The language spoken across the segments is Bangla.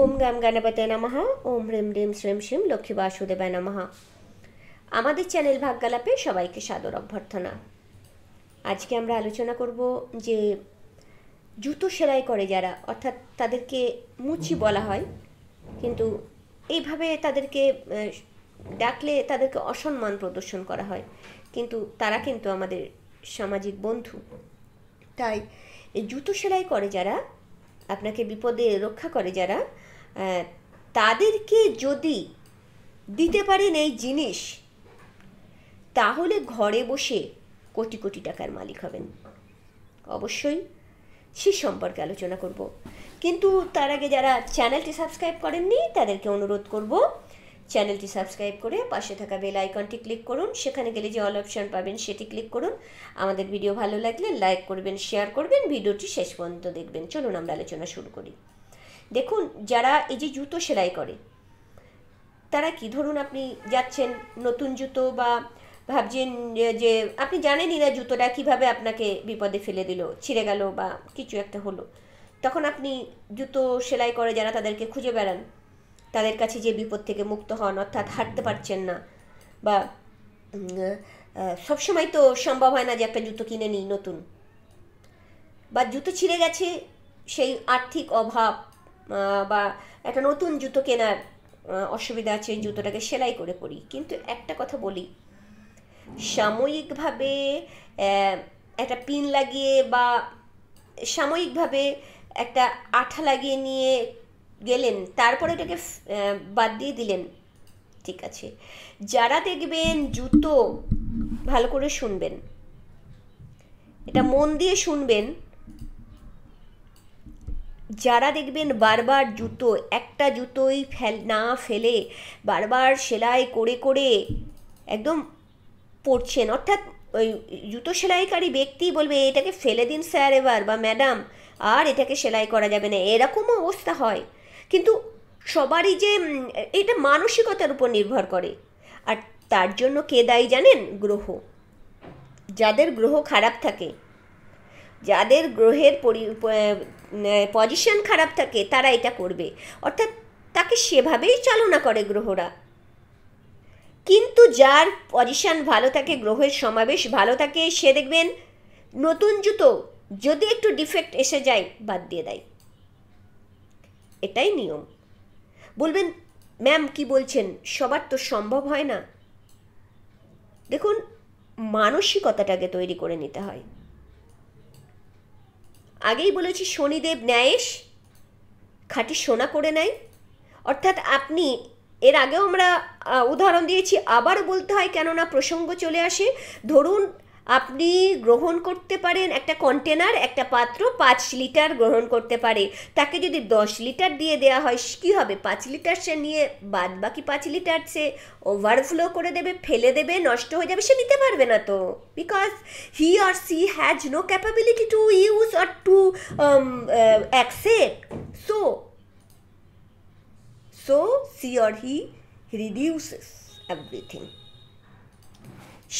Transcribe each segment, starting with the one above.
ওম গাম গণপতে নমঃ ওম হ্রিম ডিম শ্রীম শ্রীম লক্ষ্মী বাসুদেবায় নমঃ আমাদের চ্যানেল ভাগ্যালাপে সবাইকে সাদর অভ্যর্থনা আজকে আমরা আলোচনা করব যে জুতো সেলাই করে যারা অর্থাৎ তাদেরকে মুচি বলা হয় কিন্তু এইভাবে তাদেরকে ডাকলে তাদেরকে অসম্মান প্রদর্শন করা হয় কিন্তু তারা কিন্তু আমাদের সামাজিক বন্ধু তাই জুতো সেলাই করে যারা আপনাকে বিপদে রক্ষা করে যারা তাদেরকে যদি দিতে পারেন এই জিনিস তাহলে ঘরে বসে কোটি কোটি টাকার মালিক হবেন অবশ্যই সে সম্পর্কে আলোচনা করব কিন্তু তার আগে যারা চ্যানেলটি সাবস্ক্রাইব করেননি তাদেরকে অনুরোধ করবো চ্যানেলটি সাবস্ক্রাইব করে পাশে থাকা বেল আইকনটি ক্লিক করুন সেখানে গেলে যে অল অপশান পাবেন সেটি ক্লিক করুন আমাদের ভিডিও ভালো লাগলে লাইক করবেন শেয়ার করবেন ভিডিওটি শেষ পর্যন্ত দেখবেন চলুন আমরা আলোচনা শুরু করি দেখুন যারা এই যে জুতো সেলাই করে তারা কি ধরুন আপনি যাচ্ছেন নতুন জুতো বা ভাবছেন যে আপনি জানেনই না জুতোটা কিভাবে আপনাকে বিপদে ফেলে দিল ছিঁড়ে গেল বা কিছু একটা হলো তখন আপনি জুতো সেলাই করে যারা তাদেরকে খুঁজে বেড়ান তাদের কাছে যে বিপদ থেকে মুক্ত হন অর্থাৎ হাঁটতে পারছেন না বা সবসময় তো সম্ভব হয় না যে একটা জুতো কিনে নিই নতুন বা জুতো ছিঁড়ে গেছে সেই আর্থিক অভাব বা একটা নতুন জুতো কেনার অসুবিধা আছে জুতোটাকে সেলাই করে পড়ি কিন্তু একটা কথা বলি সাময়িকভাবে একটা পিন লাগিয়ে বা সাময়িকভাবে একটা আঠা লাগিয়ে নিয়ে গেলেন তারপরে এটাকে বাদ দিয়ে দিলেন ঠিক আছে যারা দেখবেন জুতো ভালো করে শুনবেন এটা মন দিয়ে শুনবেন যারা দেখবেন বারবার জুতো একটা জুতোই ফেল না ফেলে বারবার সেলাই করে করে একদম পড়ছেন অর্থাৎ ওই জুতো সেলাইকারী ব্যক্তি বলবে এটাকে ফেলে দিন স্যার এবার বা ম্যাডাম আর এটাকে সেলাই করা যাবে না এরকমও অবস্থা হয় কিন্তু সবারই যে এটা মানসিকতার উপর নির্ভর করে আর তার জন্য কে দায়ী জানেন গ্রহ যাদের গ্রহ খারাপ থাকে যাদের গ্রহের পজিশন খারাপ থাকে তারা এটা করবে অর্থাৎ তাকে সেভাবেই চালনা করে গ্রহরা কিন্তু যার পজিশন ভালো থাকে গ্রহের সমাবেশ ভালো থাকে সে দেখবেন নতুন জুতো যদি একটু ডিফেক্ট এসে যায় বাদ দিয়ে দেয় এটাই নিয়ম বলবেন ম্যাম কি বলছেন সবার তো সম্ভব হয় না দেখুন মানসিকতাটাকে তৈরি করে নিতে হয় আগেই বলেছি শনিদেব ন্যায়েশ খাঁটি সোনা করে নেয় অর্থাৎ আপনি এর আগেও আমরা উদাহরণ দিয়েছি আবার বলতে হয় কেননা প্রসঙ্গ চলে আসে ধরুন আপনি গ্রহণ করতে পারেন একটা কন্টেনার একটা পাত্র পাঁচ লিটার গ্রহণ করতে পারে তাকে যদি দশ লিটার দিয়ে দেওয়া হয় কী হবে পাঁচ লিটার সে নিয়ে বাদ বাকি পাঁচ লিটার সে ওভারফ্লো করে দেবে ফেলে দেবে নষ্ট হয়ে যাবে সে নিতে পারবে না তো because he or she has no capability to use or to accept so so she or he reduces everything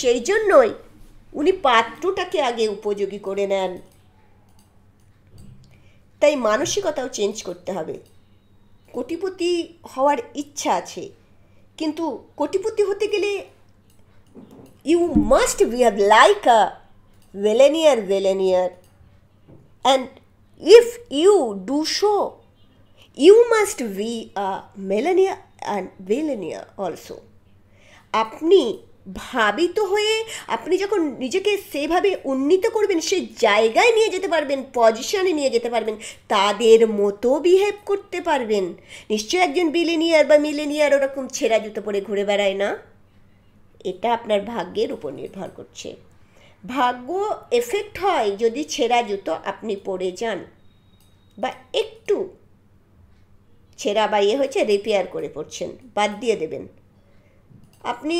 সেই জন্যই উনি পাত্রটাকে আগে উপযোগী করে নেন তাই মানসিকতাও চেঞ্জ করতে হবে কোটিপতি হওয়ার ইচ্ছা আছে কিন্তু কোটিপতি হতে গেলে you must be have like a billionaire billionaire and if you do so you must be a millionaire and billionaire also আপনি ভাবিত হয়ে আপনি যখন নিজেকে সেভাবে উন্নীত করবেন সে জায়গায় নিয়ে যেতে পারবেন পজিশনে নিয়ে যেতে পারবেন তাদের মতো বিহেভ করতে পারবেন নিশ্চয়ই একজন বিলেনিয়ার বা মিলেনিয়ার ওরকম ছেঁড়া জুতো পরে ঘুরে বেড়ায় না এটা আপনার ভাগ্যের উপর নির্ভর করছে ভাগ্য এফেক্ট হয় যদি ছেঁড়া জুতো আপনি পরে যান বা একটু ছেঁড়া বা ইয়ে হয়েছে রিপেয়ার করে পড়ছেন বাদ দিয়ে দেবেন আপনি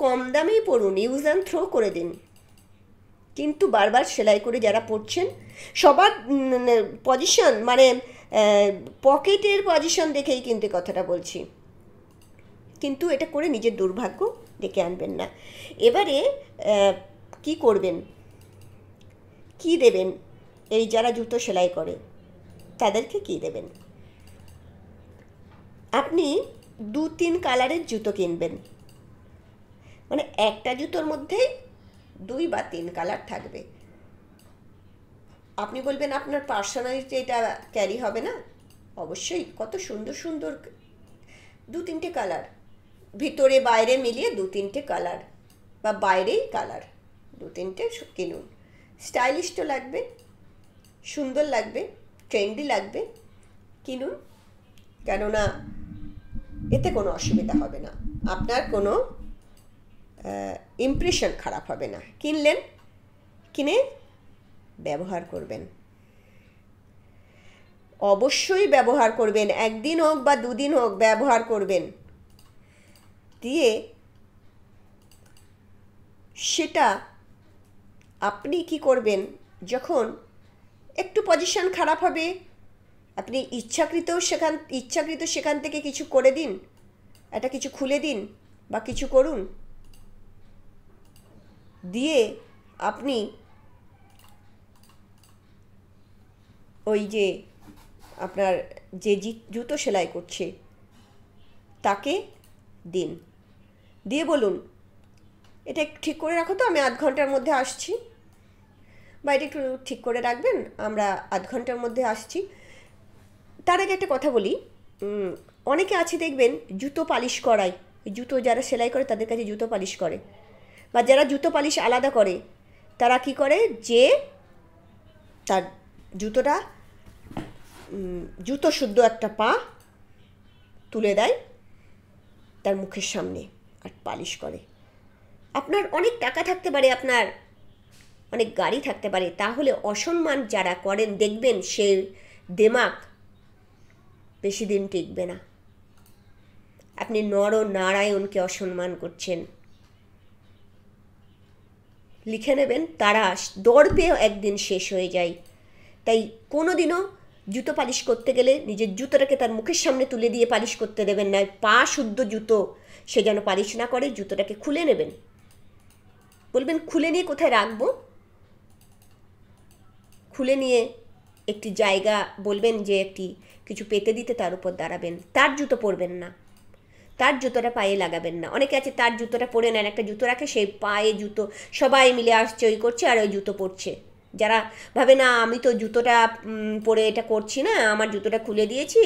কম দামেই পরুন ইউজ অ্যান্ড থ্রো করে দিন কিন্তু বারবার সেলাই করে যারা পড়ছেন সবার পজিশন মানে, মানে পকেটের পজিশন দেখেই কিন্তু কথাটা বলছি কিন্তু এটা করে নিজের দুর্ভাগ্য ডেকে আনবেন না এবারে কি করবেন কি দেবেন এই যারা জুতো সেলাই করে তাদেরকে কি দেবেন আপনি দু তিন কালারের জুতো কিনবেন মানে একটা জুতোর মধ্যেই দুই বা তিন কালার থাকবে আপনি বলবেন আপনার পার্সোনালিটি এটা ক্যারি হবে না অবশ্যই কত সুন্দর সুন্দর দু তিনটে কালার ভিতরে বাইরে মিলিয়ে দু তিনটে কালার বা বাইরেই কালার দু তিনটে কিনুন স্টাইলিশও লাগবে সুন্দর লাগবে ট্রেন্ডি লাগবে কিনুন কেননা এতে কোনো অসুবিধা হবে না আপনার কোনো ইমপ্রেশন খারাপ হবে না কিনলেন কিনে ব্যবহার করবেন অবশ্যই ব্যবহার করবেন একদিন হোক বা দুদিন হোক ব্যবহার করবেন দিয়ে সেটা আপনি কি করবেন যখন একটু পজিশন খারাপ হবে আপনি ইচ্ছাকৃত সেখান ইচ্ছাকৃত সেখান থেকে কিছু করে দিন এটা কিছু খুলে দিন বা কিছু করুন দিয়ে আপনি ওই যে আপনার যে জুতো সেলাই করছে তাকে দিন দিয়ে বলুন এটা ঠিক করে রাখো তো আমি আধ ঘন্টার মধ্যে আসছি বা এটা একটু ঠিক করে রাখবেন আমরা আধ ঘন্টার মধ্যে আসছি তার আগে একটা কথা বলি অনেকে আছে দেখবেন জুতো পালিশ করায় জুতো যারা সেলাই করে তাদের কাছে জুতো পালিশ করে বা যারা জুতো পালিশ আলাদা করে তারা কি করে যে তার জুতোটা জুতো শুদ্ধ একটা পা তুলে দেয় তার মুখের সামনে আর পালিশ করে আপনার অনেক টাকা থাকতে পারে আপনার অনেক গাড়ি থাকতে পারে তাহলে অসম্মান যারা করেন দেখবেন সে দেমাক বেশি দিন টিকবে না আপনি নর নারায়ণকে অসম্মান করছেন লিখে নেবেন তারা দর্পেও একদিন শেষ হয়ে যায় তাই কোনো দিনও জুতো পালিশ করতে গেলে নিজের জুতোটাকে তার মুখের সামনে তুলে দিয়ে পালিশ করতে দেবেন না পা শুদ্ধ জুতো সে যেন পালিশ না করে জুতোটাকে খুলে নেবেন বলবেন খুলে নিয়ে কোথায় রাখবো খুলে নিয়ে একটি জায়গা বলবেন যে একটি কিছু পেতে দিতে তার উপর দাঁড়াবেন তার জুতো পরবেন না তার জুতোটা পায়ে লাগাবেন না অনেকে আছে তার জুতোটা পরে নেন একটা জুতো রাখে সেই পায়ে জুতো সবাই মিলে আসছে ওই করছে আর ওই জুতো পরছে যারা ভাবে না আমি তো জুতোটা পরে এটা করছি না আমার জুতোটা খুলে দিয়েছি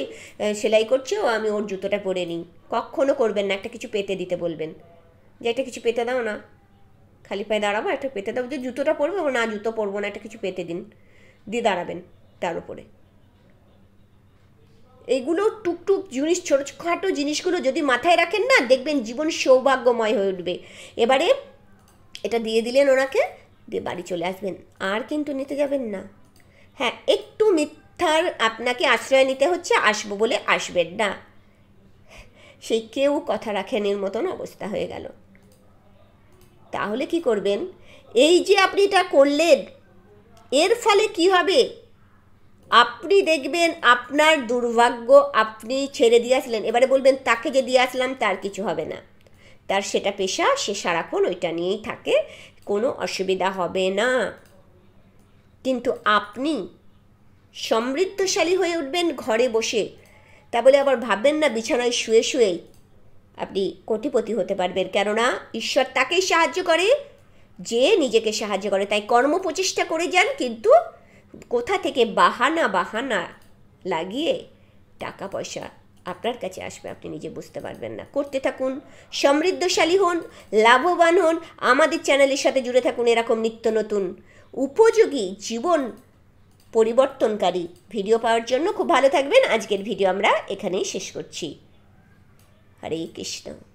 সেলাই করছে ও আমি ওর জুতোটা পরে নিই কখনও করবেন না একটা কিছু পেতে দিতে বলবেন যে একটা কিছু পেতে দাও না খালি পায়ে দাঁড়াবো একটা পেতে দাও যে জুতোটা পরবে ও না জুতো পরবো না একটা কিছু পেতে দিন দিয়ে দাঁড়াবেন তার উপরে এগুলো টুকটুক জিনিস ছোটোখাটো জিনিসগুলো যদি মাথায় রাখেন না দেখবেন জীবন সৌভাগ্যময় হয়ে উঠবে এবারে এটা দিয়ে দিলেন ওনাকে দিয়ে বাড়ি চলে আসবেন আর কিন্তু নিতে যাবেন না হ্যাঁ একটু মিথ্যার আপনাকে আশ্রয় নিতে হচ্ছে আসবো বলে আসবেন না সেই কেউ কথা রাখেন এর মতন অবস্থা হয়ে গেল তাহলে কি করবেন এই যে আপনি এটা করলেন এর ফলে কি হবে আপনি দেখবেন আপনার দুর্ভাগ্য আপনি ছেড়ে দিয়ে আসলেন এবারে বলবেন তাকে যে দিয়ে আসলাম তার কিছু হবে না তার সেটা পেশা সে সারাক্ষণ ওইটা নিয়েই থাকে কোনো অসুবিধা হবে না কিন্তু আপনি সমৃদ্ধশালী হয়ে উঠবেন ঘরে বসে তা বলে আবার ভাববেন না বিছানায় শুয়ে শুয়েই আপনি কোটিপতি হতে পারবেন কেননা ঈশ্বর তাকেই সাহায্য করে যে নিজেকে সাহায্য করে তাই কর্ম প্রচেষ্টা করে যান কিন্তু কোথা থেকে বাহানা বাহানা লাগিয়ে টাকা পয়সা আপনার কাছে আসবে আপনি নিজে বুঝতে পারবেন না করতে থাকুন সমৃদ্ধশালী হন লাভবান হন আমাদের চ্যানেলের সাথে জুড়ে থাকুন এরকম নিত্য নতুন উপযোগী জীবন পরিবর্তনকারী ভিডিও পাওয়ার জন্য খুব ভালো থাকবেন আজকের ভিডিও আমরা এখানেই শেষ করছি হরে কৃষ্ণ